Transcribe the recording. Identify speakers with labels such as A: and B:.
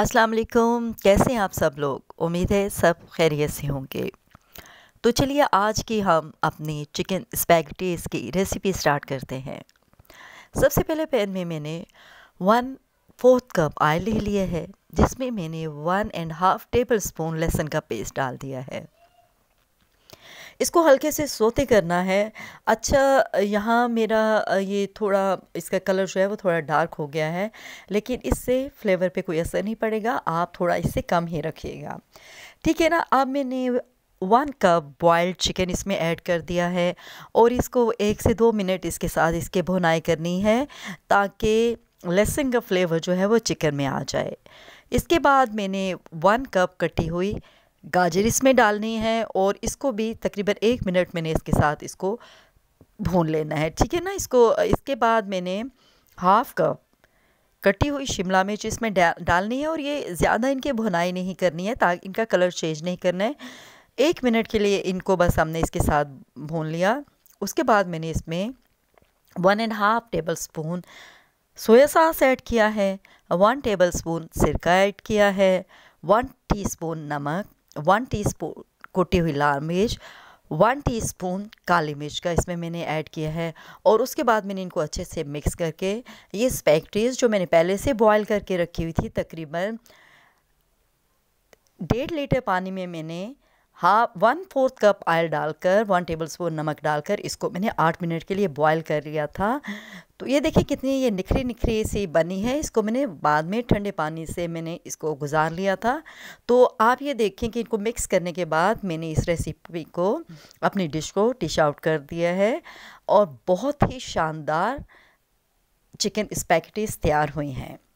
A: अस्सलाम वालेकुम कैसे हैं आप सब लोग उम्मीद है सब खैरियत से होंगे तो चलिए आज की हम अपनी चिकन स्पैगटीज़ की रेसिपी स्टार्ट करते हैं सबसे पहले पैन में मैंने वन फोर्थ कप आयल ले लिया है जिसमें मैंने one and half tablespoon लहसुन का पेस्ट डाल दिया है इसको हल्के से सोते करना है अच्छा यहाँ मेरा ये थोड़ा इसका कलर जो है वो थोड़ा डार्क हो गया है लेकिन इससे फ्लेवर पे कोई असर नहीं पड़ेगा आप थोड़ा इससे कम ही रखिएगा ठीक है ना अब मैंने वन कप बॉयल्ड चिकन इसमें ऐड कर दिया है और इसको एक से दो मिनट इसके साथ इसके भुनाई करनी है ताकि लहसुन का फ्लेवर जो है वो चिकन में आ जाए इसके बाद मैंने वन कप कटी हुई गाजर इसमें डालनी है और इसको भी तकरीबन एक मिनट मैंने इसके साथ इसको भून लेना है ठीक है ना इसको इसके बाद मैंने हाफ़ कप कटी हुई शिमला मिर्च इसमें डा, डालनी है और ये ज़्यादा इनकी भुनाई नहीं करनी है ताकि इनका कलर चेंज नहीं करना है एक मिनट के लिए इनको बस हमने इसके साथ भून लिया उसके बाद मैंने इसमें one and half tablespoon soya sauce add किया है वन टेबल स्पून सिरका ऐड किया है वन टीस्पून नमक वन टी स्पून कुटी हुई लाल मिर्च वन टी स्पून काली मिर्च का इसमें मैंने ऐड किया है और उसके बाद मैंने इनको अच्छे से मिक्स करके ये स्पैक्ट्रीज जो मैंने पहले से बॉयल करके रखी हुई थी तकरीबन डेढ़ लीटर पानी में मैंने half one fourth cup oil डालकर वन टेबल स्पून नमक डालकर इसको मैंने आठ मिनट के लिए बॉयल कर लिया था तो ये देखिए कितनी ये निखरी निखरी सी बनी है इसको मैंने बाद में ठंडे पानी से मैंने इसको गुजार लिया था तो आप ये देखें कि इनको मिक्स करने के बाद मैंने इस रेसिपी को अपनी डिश को डिश आउट कर दिया है और बहुत ही शानदार चिकन स्पैकेटिस तैयार हुई हैं